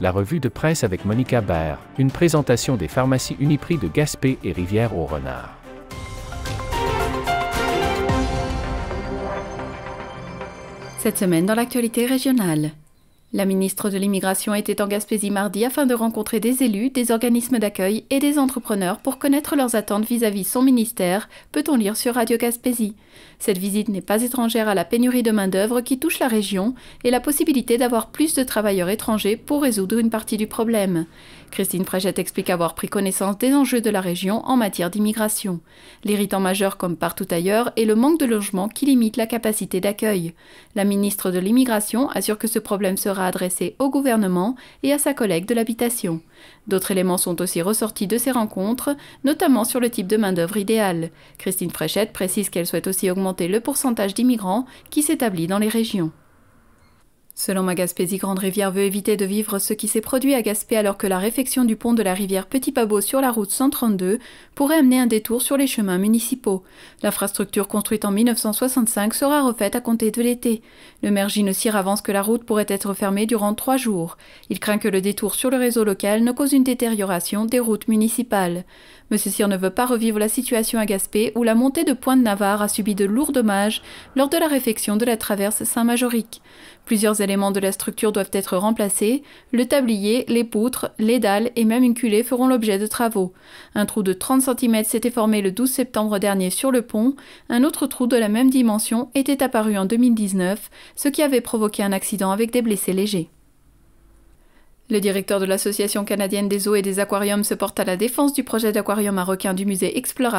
la revue de presse avec Monica Baer, une présentation des pharmacies Uniprix de Gaspé et Rivière au Renard. Cette semaine dans l'actualité régionale. La ministre de l'Immigration était en Gaspésie mardi afin de rencontrer des élus, des organismes d'accueil et des entrepreneurs pour connaître leurs attentes vis-à-vis son ministère, peut-on lire sur Radio Gaspésie. Cette visite n'est pas étrangère à la pénurie de main-d'œuvre qui touche la région et la possibilité d'avoir plus de travailleurs étrangers pour résoudre une partie du problème. Christine Frégette explique avoir pris connaissance des enjeux de la région en matière d'immigration. L'irritant majeur, comme partout ailleurs, est le manque de logements qui limite la capacité d'accueil. La ministre de l'Immigration assure que ce problème sera Adressé adressée au gouvernement et à sa collègue de l'habitation. D'autres éléments sont aussi ressortis de ces rencontres, notamment sur le type de main-d'œuvre idéal. Christine Fréchette précise qu'elle souhaite aussi augmenter le pourcentage d'immigrants qui s'établit dans les régions. Selon ma Gaspésie, Grande Rivière veut éviter de vivre ce qui s'est produit à Gaspé alors que la réfection du pont de la rivière Petit Pabot sur la route 132 pourrait amener un détour sur les chemins municipaux. L'infrastructure construite en 1965 sera refaite à compter de l'été. Le maire Ginocir avance que la route pourrait être fermée durant trois jours. Il craint que le détour sur le réseau local ne cause une détérioration des routes municipales. Monsieur Cyr ne veut pas revivre la situation à Gaspé où la montée de Pointe-Navarre a subi de lourds dommages lors de la réfection de la traverse Saint-Majoric. Plusieurs éléments de la structure doivent être remplacés, le tablier, les poutres, les dalles et même une culée feront l'objet de travaux. Un trou de 30 cm s'était formé le 12 septembre dernier sur le pont, un autre trou de la même dimension était apparu en 2019, ce qui avait provoqué un accident avec des blessés légers. Le directeur de l'Association canadienne des eaux et des aquariums se porte à la défense du projet d'aquarium marocain du musée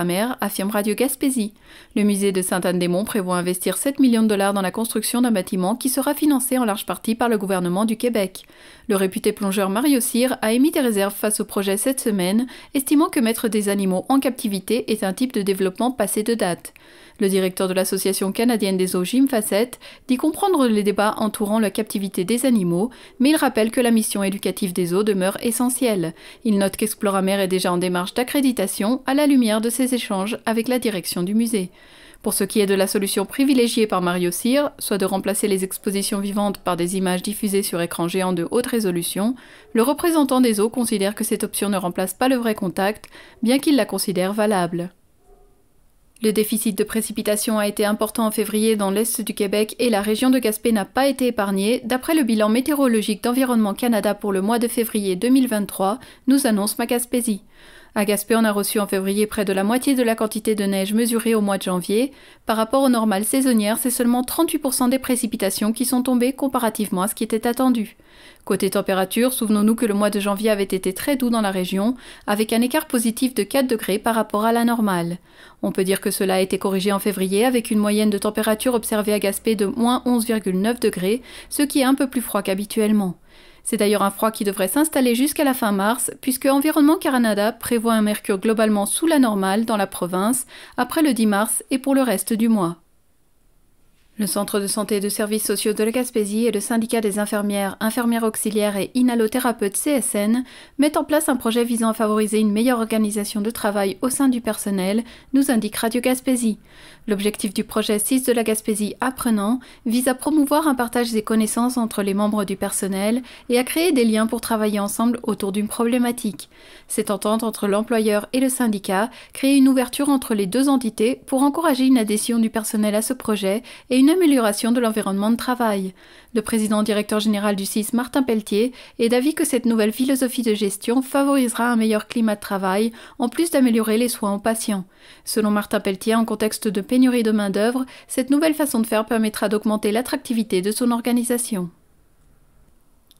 mer, affirme Radio Gaspésie. Le musée de Sainte-Anne-des-Monts prévoit investir 7 millions de dollars dans la construction d'un bâtiment qui sera financé en large partie par le gouvernement du Québec. Le réputé plongeur Mario Cyr a émis des réserves face au projet cette semaine, estimant que mettre des animaux en captivité est un type de développement passé de date. Le directeur de l'Association canadienne des eaux, Jim Facette, dit comprendre les débats entourant la captivité des animaux, mais il rappelle que la mission éducative des eaux demeure essentielle. Il note qu'Exploramer est déjà en démarche d'accréditation à la lumière de ses échanges avec la direction du musée. Pour ce qui est de la solution privilégiée par Mario Cyr, soit de remplacer les expositions vivantes par des images diffusées sur écran géant de haute résolution, le représentant des eaux considère que cette option ne remplace pas le vrai contact, bien qu'il la considère valable. Le déficit de précipitations a été important en février dans l'est du Québec et la région de Gaspé n'a pas été épargnée, d'après le bilan météorologique d'Environnement Canada pour le mois de février 2023, nous annonce Macaspésie. À Gaspé, on a reçu en février près de la moitié de la quantité de neige mesurée au mois de janvier. Par rapport aux normales saisonnières, c'est seulement 38% des précipitations qui sont tombées comparativement à ce qui était attendu. Côté température, souvenons-nous que le mois de janvier avait été très doux dans la région, avec un écart positif de 4 degrés par rapport à la normale. On peut dire que cela a été corrigé en février avec une moyenne de température observée à Gaspé de moins 11,9 degrés, ce qui est un peu plus froid qu'habituellement. C'est d'ailleurs un froid qui devrait s'installer jusqu'à la fin mars, puisque Environnement Caranada prévoit un mercure globalement sous la normale dans la province après le 10 mars et pour le reste du mois. Le Centre de santé et de services sociaux de la Gaspésie et le syndicat des infirmières, infirmières auxiliaires et inhalothérapeutes CSN mettent en place un projet visant à favoriser une meilleure organisation de travail au sein du personnel, nous indique Radio Gaspésie. L'objectif du projet 6 de la Gaspésie apprenant vise à promouvoir un partage des connaissances entre les membres du personnel et à créer des liens pour travailler ensemble autour d'une problématique. Cette entente entre l'employeur et le syndicat crée une ouverture entre les deux entités pour encourager une adhésion du personnel à ce projet et une amélioration de l'environnement de travail. Le président directeur général du CIS, Martin Pelletier, est d'avis que cette nouvelle philosophie de gestion favorisera un meilleur climat de travail, en plus d'améliorer les soins aux patients. Selon Martin Pelletier, en contexte de pénurie de main-d'œuvre, cette nouvelle façon de faire permettra d'augmenter l'attractivité de son organisation.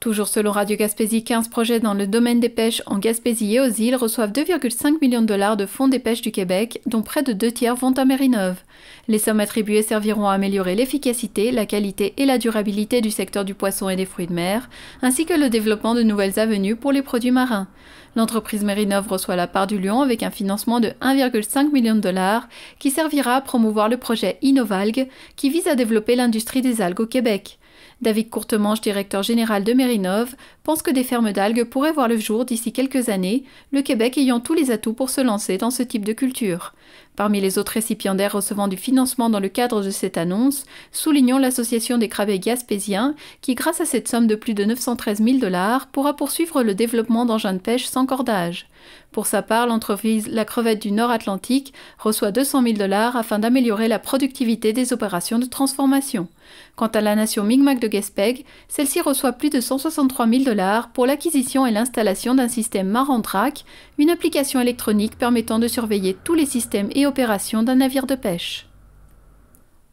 Toujours selon Radio Gaspésie, 15 projets dans le domaine des pêches en Gaspésie et aux îles reçoivent 2,5 millions de dollars de fonds des pêches du Québec, dont près de deux tiers vont à Mérinov. Les sommes attribuées serviront à améliorer l'efficacité, la qualité et la durabilité du secteur du poisson et des fruits de mer, ainsi que le développement de nouvelles avenues pour les produits marins. L'entreprise Mérinov reçoit la part du lion avec un financement de 1,5 million de dollars qui servira à promouvoir le projet Innovalg qui vise à développer l'industrie des algues au Québec. David Courtemanche, directeur général de Mérinov, pense que des fermes d'algues pourraient voir le jour d'ici quelques années, le Québec ayant tous les atouts pour se lancer dans ce type de culture. Parmi les autres récipiendaires recevant du financement dans le cadre de cette annonce, soulignons l'association des crabés gaspésiens qui, grâce à cette somme de plus de 913 000 dollars, pourra poursuivre le développement d'engins de pêche sans cordage. Pour sa part, l'entreprise La Crevette du Nord-Atlantique reçoit 200 000 dollars afin d'améliorer la productivité des opérations de transformation. Quant à la nation Migmac de Gaspeg, celle-ci reçoit plus de 163 000 dollars pour l'acquisition et l'installation d'un système Marantrac, une application électronique permettant de surveiller tous les systèmes et opération d'un navire de pêche.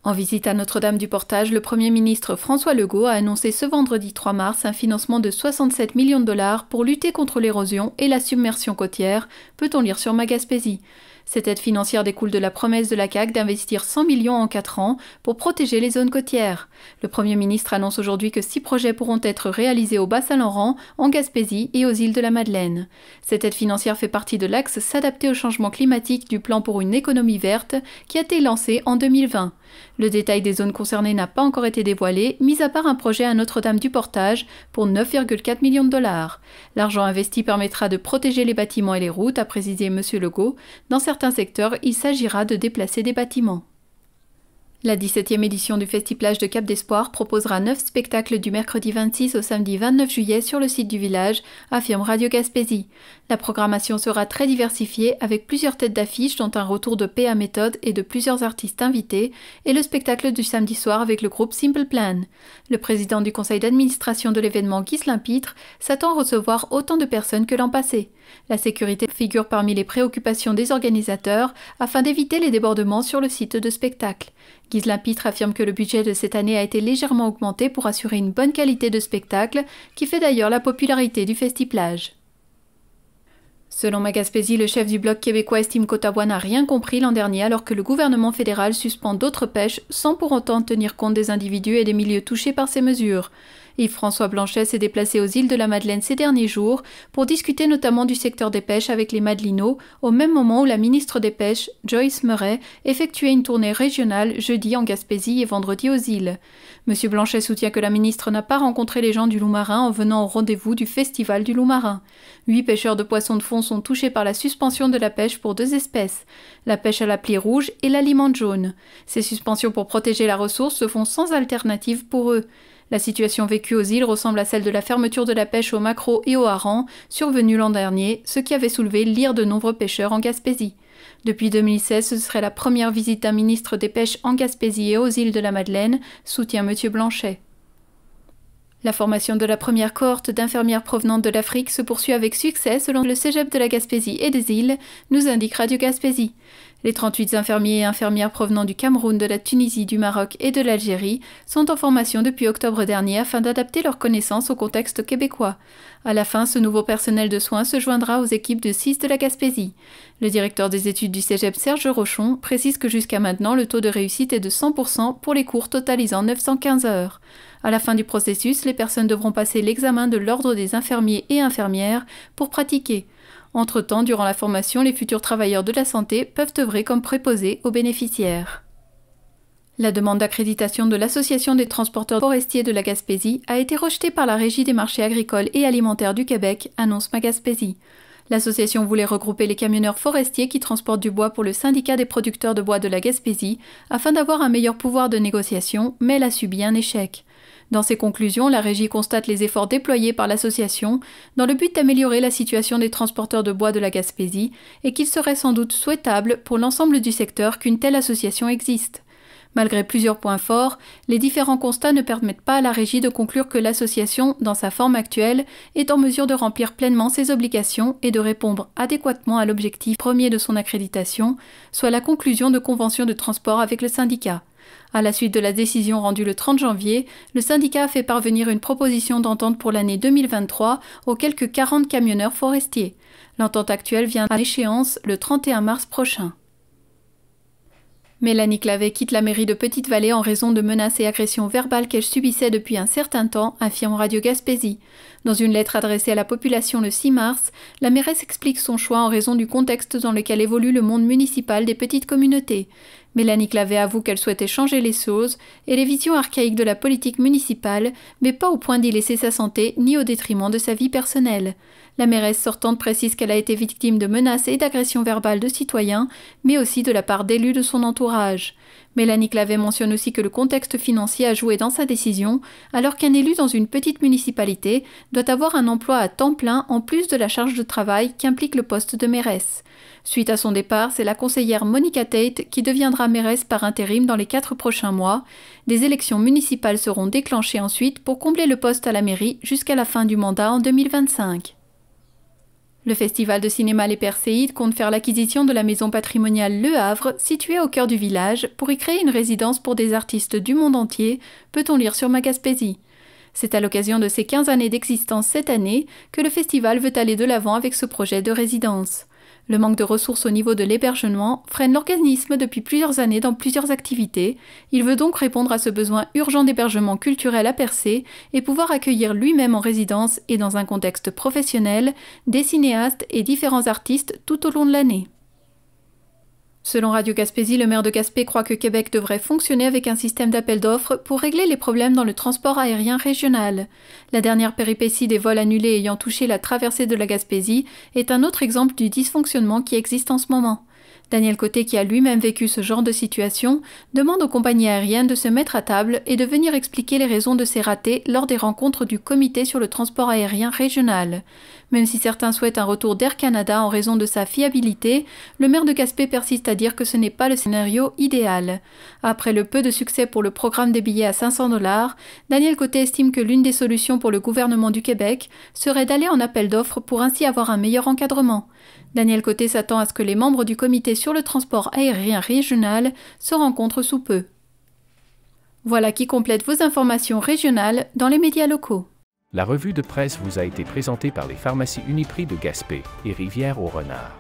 En visite à Notre-Dame du Portage, le Premier ministre François Legault a annoncé ce vendredi 3 mars un financement de 67 millions de dollars pour lutter contre l'érosion et la submersion côtière, peut-on lire sur Magaspésie. Cette aide financière découle de la promesse de la CAQ d'investir 100 millions en 4 ans pour protéger les zones côtières. Le Premier ministre annonce aujourd'hui que 6 projets pourront être réalisés au Bas-Saint-Laurent, en Gaspésie et aux îles de la Madeleine. Cette aide financière fait partie de l'axe S'adapter au changement climatique du plan pour une économie verte qui a été lancé en 2020. Le détail des zones concernées n'a pas encore été dévoilé, mis à part un projet à Notre-Dame du Portage pour 9,4 millions de dollars. L'argent investi permettra de protéger les bâtiments et les routes, a précisé M. Legault. Dans certains secteurs, il s'agira de déplacer des bâtiments. La 17e édition du Festiplage de Cap d'Espoir proposera 9 spectacles du mercredi 26 au samedi 29 juillet sur le site du village, affirme Radio Gaspésie. La programmation sera très diversifiée avec plusieurs têtes d'affiche dont un retour de PA Méthode et de plusieurs artistes invités et le spectacle du samedi soir avec le groupe Simple Plan. Le président du conseil d'administration de l'événement Ghislain Pitre s'attend à recevoir autant de personnes que l'an passé. La sécurité figure parmi les préoccupations des organisateurs afin d'éviter les débordements sur le site de spectacle. Ghislain Pitre affirme que le budget de cette année a été légèrement augmenté pour assurer une bonne qualité de spectacle qui fait d'ailleurs la popularité du festiplage. Selon Magaspési, le chef du bloc québécois estime qu'Ottawa n'a rien compris l'an dernier alors que le gouvernement fédéral suspend d'autres pêches sans pour autant tenir compte des individus et des milieux touchés par ces mesures. Yves-François Blanchet s'est déplacé aux îles de la Madeleine ces derniers jours pour discuter notamment du secteur des pêches avec les Madelinaux, au même moment où la ministre des Pêches, Joyce Murray, effectuait une tournée régionale jeudi en Gaspésie et vendredi aux îles. Monsieur Blanchet soutient que la ministre n'a pas rencontré les gens du loup marin en venant au rendez-vous du festival du loup marin. Huit pêcheurs de poissons de fond sont touchés par la suspension de la pêche pour deux espèces, la pêche à la plie rouge et l'aliment jaune. Ces suspensions pour protéger la ressource se font sans alternative pour eux. La situation vécue aux îles ressemble à celle de la fermeture de la pêche au Macro et au hareng, survenue l'an dernier, ce qui avait soulevé l'ire de nombreux pêcheurs en Gaspésie. Depuis 2016, ce serait la première visite d'un ministre des Pêches en Gaspésie et aux îles de la Madeleine, soutient M. Blanchet. La formation de la première cohorte d'infirmières provenant de l'Afrique se poursuit avec succès selon le Cégep de la Gaspésie et des îles, nous indiquera Radio Gaspésie. Les 38 infirmiers et infirmières provenant du Cameroun, de la Tunisie, du Maroc et de l'Algérie sont en formation depuis octobre dernier afin d'adapter leurs connaissances au contexte québécois. À la fin, ce nouveau personnel de soins se joindra aux équipes de 6 de la Gaspésie. Le directeur des études du Cégep Serge Rochon précise que jusqu'à maintenant, le taux de réussite est de 100% pour les cours totalisant 915 heures. À la fin du processus, les personnes devront passer l'examen de l'ordre des infirmiers et infirmières pour pratiquer. Entre-temps, durant la formation, les futurs travailleurs de la santé peuvent œuvrer comme préposés aux bénéficiaires. La demande d'accréditation de l'Association des transporteurs forestiers de la Gaspésie a été rejetée par la Régie des marchés agricoles et alimentaires du Québec, annonce Magaspésie. L'association voulait regrouper les camionneurs forestiers qui transportent du bois pour le syndicat des producteurs de bois de la Gaspésie afin d'avoir un meilleur pouvoir de négociation, mais elle a subi un échec. Dans ses conclusions, la régie constate les efforts déployés par l'association dans le but d'améliorer la situation des transporteurs de bois de la Gaspésie et qu'il serait sans doute souhaitable pour l'ensemble du secteur qu'une telle association existe. Malgré plusieurs points forts, les différents constats ne permettent pas à la régie de conclure que l'association, dans sa forme actuelle, est en mesure de remplir pleinement ses obligations et de répondre adéquatement à l'objectif premier de son accréditation, soit la conclusion de conventions de transport avec le syndicat. À la suite de la décision rendue le 30 janvier, le syndicat a fait parvenir une proposition d'entente pour l'année 2023 aux quelques 40 camionneurs forestiers. L'entente actuelle vient à échéance le 31 mars prochain. Mélanie Clavet quitte la mairie de Petite-Vallée en raison de menaces et agressions verbales qu'elle subissait depuis un certain temps, affirme Radio Gaspésie. Dans une lettre adressée à la population le 6 mars, la mairesse explique son choix en raison du contexte dans lequel évolue le monde municipal des petites communautés. Mélanie Clavet avoue qu'elle souhaitait changer les choses et les visions archaïques de la politique municipale, mais pas au point d'y laisser sa santé ni au détriment de sa vie personnelle. La mairesse sortante précise qu'elle a été victime de menaces et d'agressions verbales de citoyens, mais aussi de la part d'élus de son entourage. Mélanie Clavet mentionne aussi que le contexte financier a joué dans sa décision, alors qu'un élu dans une petite municipalité doit avoir un emploi à temps plein en plus de la charge de travail qu'implique le poste de mairesse. Suite à son départ, c'est la conseillère Monica Tate qui deviendra mairesse par intérim dans les quatre prochains mois. Des élections municipales seront déclenchées ensuite pour combler le poste à la mairie jusqu'à la fin du mandat en 2025. Le festival de cinéma Les Perséides compte faire l'acquisition de la maison patrimoniale Le Havre, située au cœur du village, pour y créer une résidence pour des artistes du monde entier, peut-on lire sur Magaspésie. C'est à l'occasion de ses 15 années d'existence cette année que le festival veut aller de l'avant avec ce projet de résidence. Le manque de ressources au niveau de l'hébergement freine l'organisme depuis plusieurs années dans plusieurs activités. Il veut donc répondre à ce besoin urgent d'hébergement culturel à percer et pouvoir accueillir lui-même en résidence et dans un contexte professionnel des cinéastes et différents artistes tout au long de l'année. Selon Radio Gaspésie, le maire de Gaspé croit que Québec devrait fonctionner avec un système d'appel d'offres pour régler les problèmes dans le transport aérien régional. La dernière péripétie des vols annulés ayant touché la traversée de la Gaspésie est un autre exemple du dysfonctionnement qui existe en ce moment. Daniel Côté, qui a lui-même vécu ce genre de situation, demande aux compagnies aériennes de se mettre à table et de venir expliquer les raisons de ces ratés lors des rencontres du Comité sur le transport aérien régional. Même si certains souhaitent un retour d'Air Canada en raison de sa fiabilité, le maire de Caspé persiste à dire que ce n'est pas le scénario idéal. Après le peu de succès pour le programme des billets à 500 dollars, Daniel Côté estime que l'une des solutions pour le gouvernement du Québec serait d'aller en appel d'offres pour ainsi avoir un meilleur encadrement. Daniel Côté s'attend à ce que les membres du comité sur le transport aérien régional se rencontrent sous peu. Voilà qui complète vos informations régionales dans les médias locaux. La revue de presse vous a été présentée par les pharmacies Uniprix de Gaspé et Rivière au Renard.